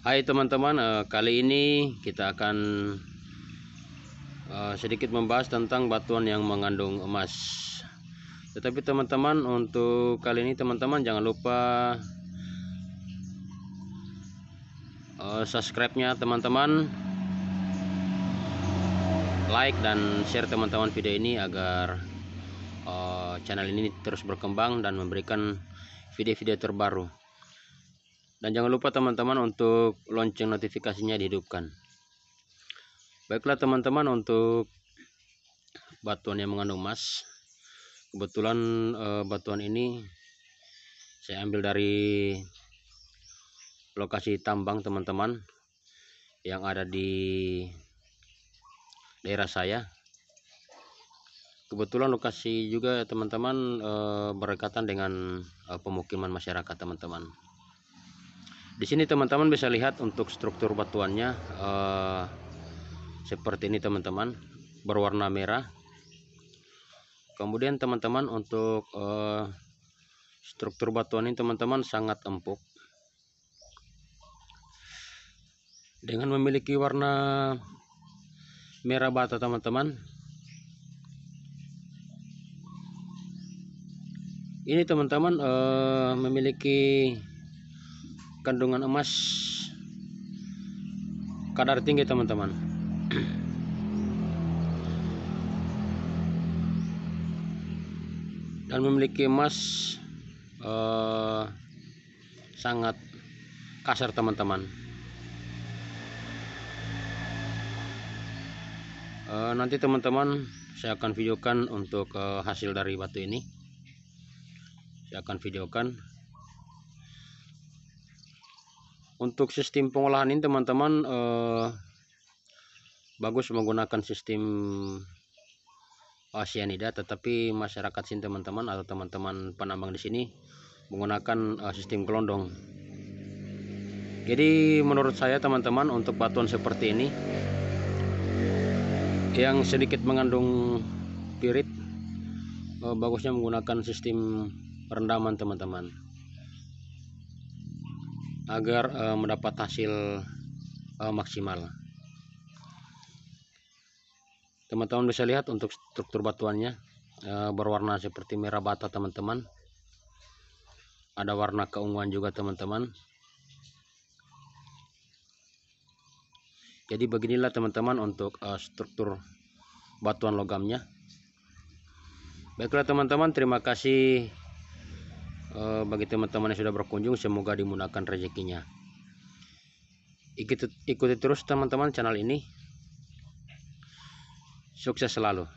Hai teman-teman, eh, kali ini kita akan eh, sedikit membahas tentang batuan yang mengandung emas. Tetapi teman-teman, untuk kali ini teman-teman jangan lupa eh, subscribe-nya teman-teman. Like dan share teman-teman video ini agar channel ini terus berkembang dan memberikan video-video terbaru dan jangan lupa teman-teman untuk lonceng notifikasinya dihidupkan baiklah teman-teman untuk batuan yang mengandung emas kebetulan eh, batuan ini saya ambil dari lokasi tambang teman-teman yang ada di daerah saya kebetulan lokasi juga teman-teman eh, berdekatan dengan eh, pemukiman masyarakat teman-teman di sini teman-teman bisa lihat untuk struktur batuannya eh, seperti ini teman-teman berwarna merah kemudian teman-teman untuk eh, struktur batuan ini teman-teman sangat empuk dengan memiliki warna merah bata teman-teman ini teman-teman eh, memiliki kandungan emas kadar tinggi teman-teman dan memiliki emas eh, sangat kasar teman-teman eh, nanti teman-teman saya akan videokan untuk eh, hasil dari batu ini saya akan videokan untuk sistem pengolahan ini teman-teman eh, bagus menggunakan sistem sianida tetapi masyarakat sini teman-teman atau teman-teman penambang di sini menggunakan eh, sistem gelondong jadi menurut saya teman-teman untuk batuan seperti ini yang sedikit mengandung pirit eh, bagusnya menggunakan sistem rendaman teman-teman agar e, mendapat hasil e, maksimal teman-teman bisa lihat untuk struktur batuannya e, berwarna seperti merah bata teman-teman ada warna keunguan juga teman-teman jadi beginilah teman-teman untuk e, struktur batuan logamnya baiklah teman-teman terima kasih Eh, bagi teman-teman yang sudah berkunjung semoga dimudahkan rezekinya ikuti, ikuti terus teman-teman channel ini sukses selalu